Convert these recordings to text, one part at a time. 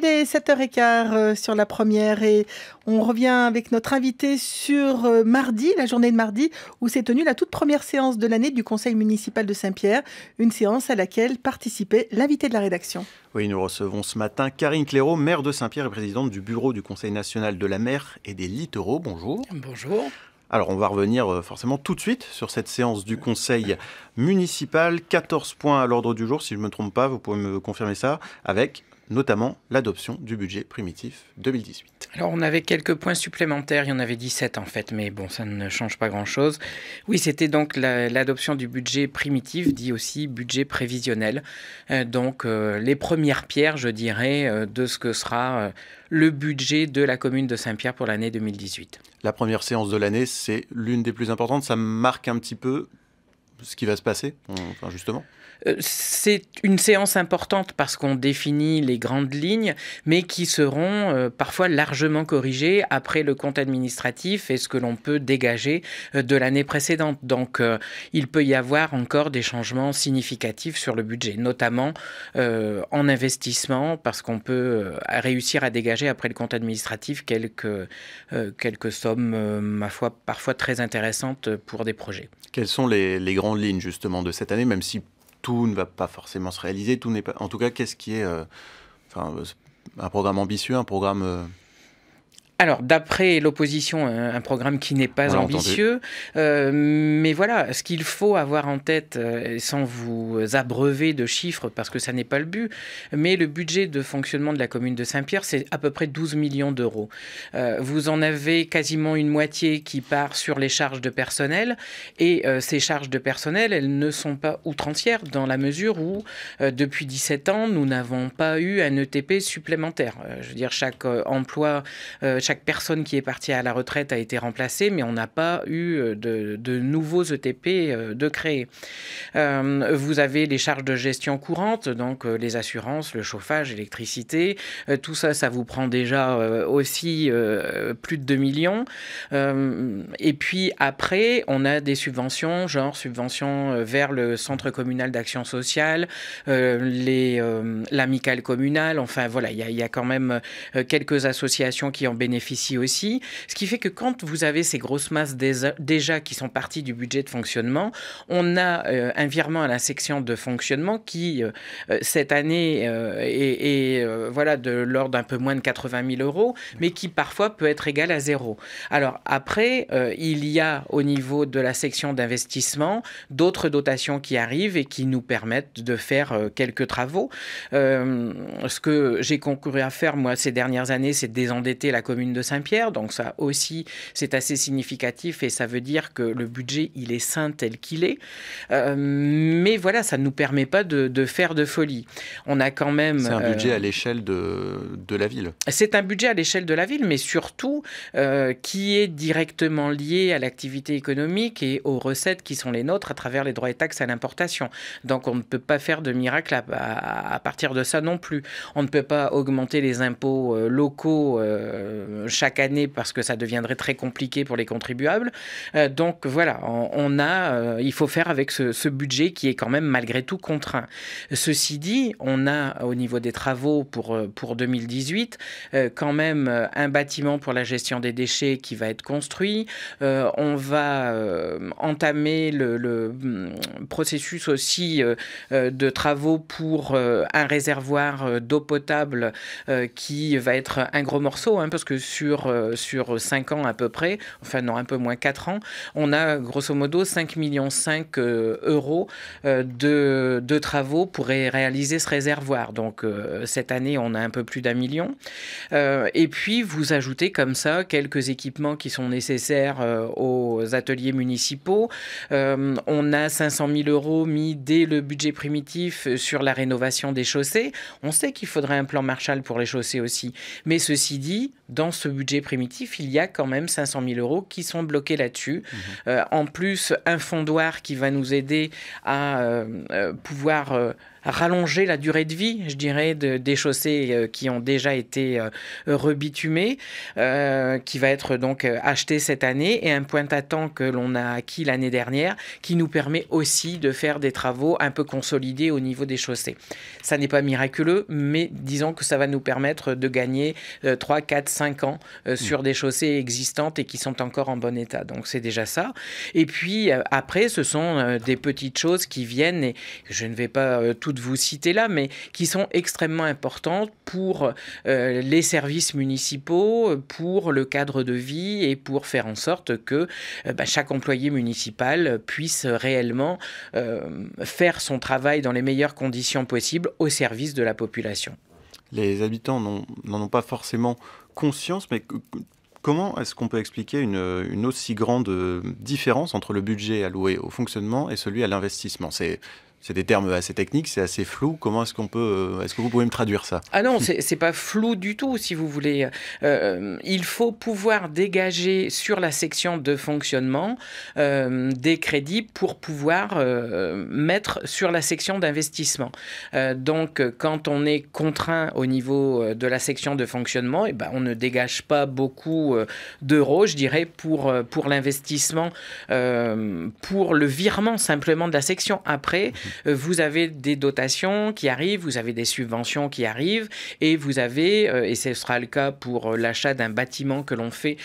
Il est 7h15 euh, sur la première et on revient avec notre invité sur euh, mardi, la journée de mardi, où s'est tenue la toute première séance de l'année du Conseil municipal de Saint-Pierre, une séance à laquelle participait l'invité de la rédaction. Oui, nous recevons ce matin Karine Cléraud, maire de Saint-Pierre et présidente du bureau du Conseil national de la mer et des littoraux. Bonjour. Bonjour. Alors, on va revenir euh, forcément tout de suite sur cette séance du Conseil municipal. 14 points à l'ordre du jour, si je ne me trompe pas, vous pouvez me confirmer ça, avec notamment l'adoption du budget primitif 2018. Alors on avait quelques points supplémentaires, il y en avait 17 en fait, mais bon, ça ne change pas grand-chose. Oui, c'était donc l'adoption du budget primitif, dit aussi budget prévisionnel, euh, donc euh, les premières pierres, je dirais, euh, de ce que sera le budget de la commune de Saint-Pierre pour l'année 2018. La première séance de l'année, c'est l'une des plus importantes, ça marque un petit peu ce qui va se passer, enfin, justement euh, c'est une séance importante parce qu'on définit les grandes lignes, mais qui seront euh, parfois largement corrigées après le compte administratif et ce que l'on peut dégager euh, de l'année précédente. Donc il peut y avoir encore des changements significatifs sur le budget, notamment en investissement, parce qu'on peut réussir à dégager après le compte administratif quelques, sommes, ma foi, parfois très intéressantes pour des projets. Quelles sont les grandes lignes justement de cette année, même si tout ne va pas forcément se réaliser. Tout n'est pas. En tout cas, qu'est-ce qui est, euh, enfin, euh, un programme ambitieux, un programme euh, alors, d'après l'opposition, euh, un, programme qui n'est pas ambitieux. Euh, mais voilà, ce qu'il faut avoir en tête, euh, sans vous abreuver de chiffres, parce que ça n'est pas le but, mais le budget de fonctionnement de la commune de Saint-Pierre, c'est à peu près 12 millions d'euros. vous en avez quasiment une moitié qui part sur les charges de personnel, et ces charges de personnel, elles ne sont pas outrancières, dans la mesure où, depuis 17 ans, nous n'avons pas eu un ETP supplémentaire. je veux dire, chaque emploi chaque personne qui est partie à la retraite a été remplacée, mais on n'a pas eu euh, de, nouveaux ETP euh, de créer. Euh, vous avez les charges de gestion courantes, donc les assurances, le chauffage, l'électricité. tout ça, ça vous prend déjà aussi plus de 2 millions. et puis après, on a des subventions, genre subventions vers le centre communal d'action sociale, l'amicale communale. Enfin voilà, il y, y, a quand même quelques associations qui en bénéficient aussi. Ce qui fait que quand vous avez ces grosses masses déjà qui sont parties du budget de fonctionnement, on a euh, un virement à la section de fonctionnement qui, euh, euh, cette année, est, voilà, de l'ordre d'un peu moins de 80 000 euros, mais qui parfois peut être égal à zéro. Alors après, il y a au niveau de la section d'investissement d'autres dotations qui arrivent et qui nous permettent de faire quelques travaux. ce que j'ai concouru à faire, moi, ces dernières années, c'est de désendetter la commune de Saint-Pierre. Donc ça aussi, c'est assez significatif et ça veut dire que le budget, il est sain tel qu'il est. Euh, mais voilà, ça ne nous permet pas de, faire de folie. On a quand même... C'est un euh, budget à l'échelle de, la ville. C'est un budget à l'échelle de la ville, mais surtout euh, qui est directement lié à l'activité économique et aux recettes qui sont les nôtres à travers les droits et taxes à l'importation. Donc on ne peut pas faire de miracle à, partir de ça non plus. On ne peut pas augmenter les impôts locaux euh, chaque année parce que ça deviendrait très compliqué pour les contribuables. Euh, donc voilà, on, a, euh, il faut faire avec ce, budget qui est quand même malgré tout contraint. Ceci dit, on a au niveau des travaux pour, pour 2018 quand même un bâtiment pour la gestion des déchets qui va être construit. on va entamer le, hum, processus aussi de travaux pour un réservoir d'eau potable qui va être un gros morceau, hein, parce que sur, euh, sur 5 ans à peu près, enfin non, un peu moins 4 ans, on a grosso modo 5,5 millions 5 euh, euros euh, de, travaux pour réaliser ce réservoir. Donc cette année, on a un peu plus d'un million. et puis, vous ajoutez comme ça quelques équipements qui sont nécessaires aux ateliers municipaux. on a 500 000 euros mis dès le budget primitif sur la rénovation des chaussées. On sait qu'il faudrait un plan Marshall pour les chaussées aussi. Mais ceci dit, dans ce budget primitif, il y a quand même 500 000 euros qui sont bloqués là-dessus. Mhm. Euh, en plus, un fondoir qui va nous aider à euh, euh, pouvoir rallonger la durée de vie, je dirais, de, des chaussées euh, qui ont déjà été euh, rebitumées, euh, qui va être donc achetée cette année, et un point à temps que l'on a acquis l'année dernière, qui nous permet aussi de faire des travaux un peu consolidés au niveau des chaussées. Ça n'est pas miraculeux, mais disons que ça va nous permettre de gagner 3, 4, 5 ans mmh. sur des chaussées existantes et qui sont encore en bon état. Donc c'est déjà ça. Et puis après, ce sont des petites choses qui viennent, et je ne vais pas tout vous citer là, mais qui sont extrêmement importantes pour euh, les services municipaux, pour le cadre de vie et pour faire en sorte que euh, bah, chaque employé municipal puisse réellement euh, faire son travail dans les meilleures conditions possibles au service de la population. Les habitants n'en ont, pas forcément conscience, mais Comment est-ce qu'on peut expliquer une, une, aussi grande différence entre le budget alloué au fonctionnement et celui à l'investissement c'est des termes assez techniques, c'est assez flou. Comment est-ce qu'on peut, euh, est-ce que vous pouvez me traduire ça Ah non, c'est pas flou du tout, si vous voulez. Euh, il faut pouvoir dégager sur la section de fonctionnement euh, des crédits pour pouvoir mettre sur la section d'investissement. donc, quand on est contraint au niveau de la section de fonctionnement, et eh ben, on ne dégage pas beaucoup d'euros, je dirais, pour pour l'investissement, pour le virement simplement de la section. Après. Euh, vous avez des dotations qui arrivent, vous avez des subventions qui arrivent, et vous avez, euh, et ce sera le cas pour euh, l'achat d'un bâtiment que l'on fait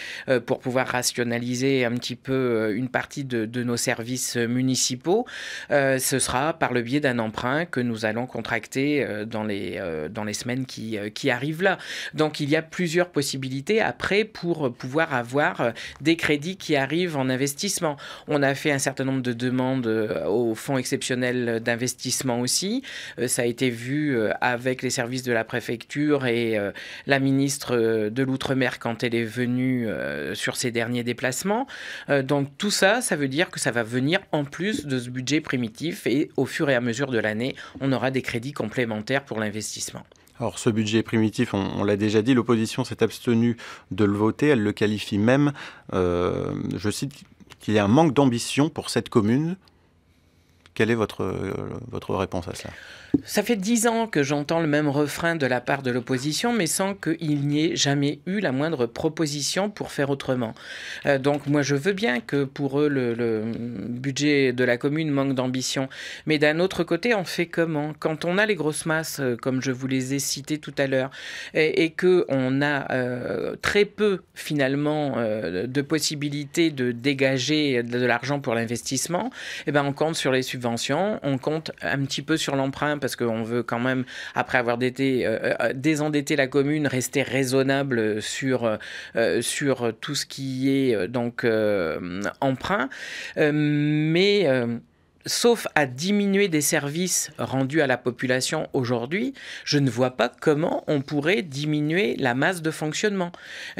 pour pouvoir rationaliser un petit peu une partie de, nos services municipaux, ce sera par le biais d'un emprunt que nous allons contracter dans les, dans les semaines qui, qui arrivent là. Donc il y a plusieurs possibilités après pour pouvoir avoir des crédits qui arrivent en investissement. On a fait un certain nombre de demandes au fonds exceptionnel euh, d'investissement aussi. Euh, ça a été vu euh, avec les services de la préfecture et la ministre de l'Outre-mer quand elle est venue sur ses derniers déplacements. donc tout ça, ça veut dire que ça va venir en plus de ce budget primitif et au fur et à mesure de l'année, on aura des crédits complémentaires pour l'investissement. Alors ce budget primitif, on, l'a déjà dit, l'opposition s'est abstenue de le voter, elle le qualifie même, je cite, qu'il y a un manque d'ambition pour cette commune, quelle est votre, euh, votre réponse à cela Ça fait dix ans que j'entends le même refrain de la part de l'opposition, mais sans qu'il n'y ait jamais eu la moindre proposition pour faire autrement. Euh, donc moi, je veux bien que pour eux, le, budget de la commune manque d'ambition. Mais d'un autre côté, on fait comment Quand on a les grosses masses, euh, comme je vous les ai citées tout à l'heure, et, qu'on a très peu finalement de possibilités de dégager de, l'argent pour l'investissement, eh ben, on compte sur les subventions on compte un petit peu sur l'emprunt parce qu'on veut quand même, après avoir euh, euh, désendetté la commune, rester raisonnable sur, euh, sur tout ce qui est donc emprunt. mais sauf à diminuer des services rendus à la population aujourd'hui, je ne vois pas comment on pourrait diminuer la masse de fonctionnement.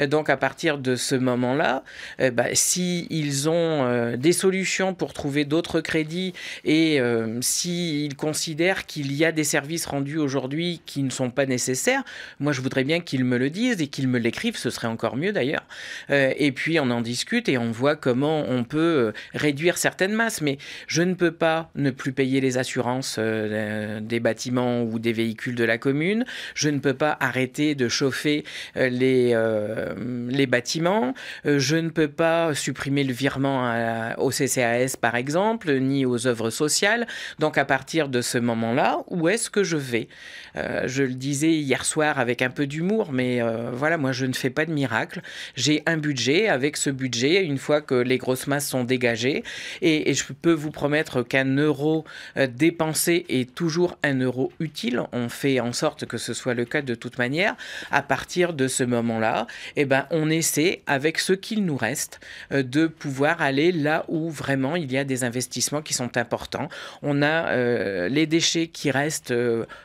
donc à partir de ce moment-là, eh ben, si ils ont euh, des solutions pour trouver d'autres crédits et euh, s'ils considèrent qu'il y a des services rendus aujourd'hui qui ne sont pas nécessaires, moi je voudrais bien qu'ils me le disent et qu'ils me l'écrivent, ce serait encore mieux d'ailleurs. Euh, et puis on en discute et on voit comment on peut réduire certaines masses, mais je ne peux pas ne plus payer les assurances euh, euh, des bâtiments ou des véhicules de la commune, je ne peux pas arrêter de chauffer euh, les, les bâtiments, je ne peux pas supprimer le virement au CCAS par exemple, ni aux œuvres sociales. Donc à partir de ce moment-là, où est-ce que je vais Je le disais hier soir avec un peu d'humour, mais voilà, moi je ne fais pas de miracle. J'ai un budget, avec ce budget, une fois que les grosses masses sont dégagées, et, et je peux vous promettre qu'un euro euh, dépensé est toujours un euro utile. On fait en sorte que ce soit le cas de toute manière. À partir de ce moment-là, eh ben, on essaie, avec ce qu'il nous reste, euh, de pouvoir aller là où vraiment il y a des investissements qui sont importants. On a euh, les déchets qui restent,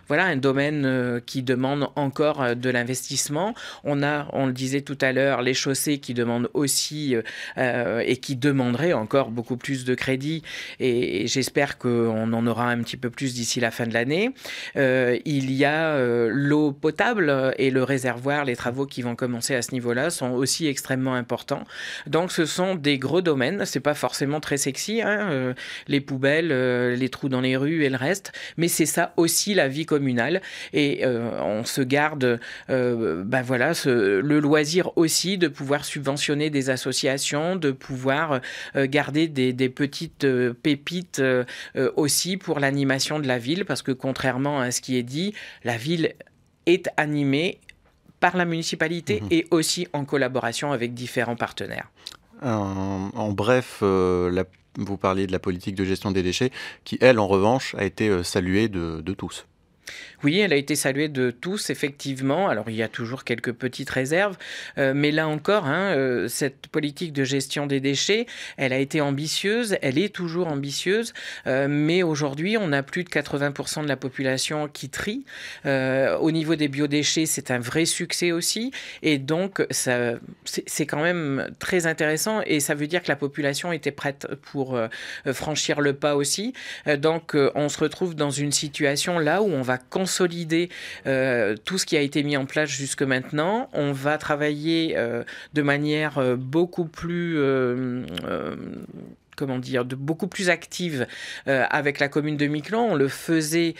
voilà, un domaine qui demande encore de l'investissement. On a, on le disait tout à l'heure, les chaussées qui demandent aussi et qui demanderaient encore beaucoup plus de crédit. et j'espère qu'on en aura un petit peu plus d'ici la fin de l'année. Euh, il y a euh, l'eau potable et le réservoir, les travaux qui vont commencer à ce niveau-là sont aussi extrêmement importants. Donc ce sont des gros domaines, c'est pas forcément très sexy, hein, euh, les poubelles, les trous dans les rues et le reste, mais c'est ça aussi la vie communale et on se garde ben voilà, ce, le loisir aussi de pouvoir subventionner des associations, de pouvoir garder des petites pépites euh, euh, aussi pour l'animation de la ville, parce que contrairement à ce qui est dit, la ville est animée par la municipalité mhm. et aussi en collaboration avec différents partenaires. En, bref, euh, vous parliez de la politique de gestion des déchets, qui, elle, en revanche, a été saluée de tous. Oui, elle a été saluée de tous, effectivement. Alors, il y a toujours quelques petites réserves, euh, mais là encore, hein, euh, cette politique de gestion des déchets, elle a été ambitieuse, elle est toujours ambitieuse, euh, mais aujourd'hui, on a plus de 80% de la population qui trie. au niveau des biodéchets, c'est un vrai succès aussi, et donc, c'est quand même très intéressant, et ça veut dire que la population était prête pour franchir le pas aussi. donc, on se retrouve dans une situation là où on va consolider euh, tout ce qui a été mis en place jusque maintenant. On va travailler euh, de manière euh, beaucoup plus comment dire, de beaucoup plus active avec la commune de Miquelon. On le faisait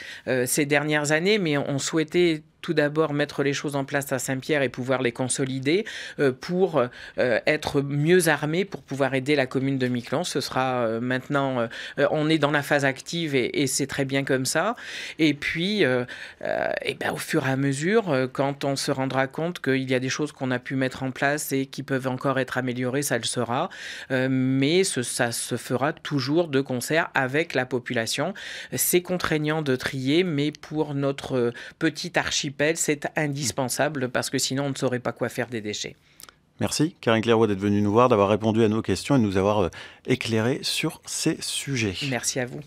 ces dernières années, mais on souhaitait tout d'abord mettre les choses en place à Saint-Pierre et pouvoir les consolider euh, pour euh, être mieux armés pour pouvoir aider la commune de Miquelon. Ce sera euh, maintenant, on est dans la phase active et, c'est très bien comme ça. Et puis, et ben, au fur et à mesure, quand on se rendra compte qu'il y a des choses qu'on a pu mettre en place et qui peuvent encore être améliorées, ça le sera. mais ça se fera toujours de concert avec la population. C'est contraignant de trier, mais pour notre petit archive c'est indispensable parce que sinon on ne saurait pas quoi faire des déchets. Merci, Karine Clairoux, d'être venue nous voir, d'avoir répondu à nos questions et de nous avoir euh, éclairé sur ces sujets. Merci à vous.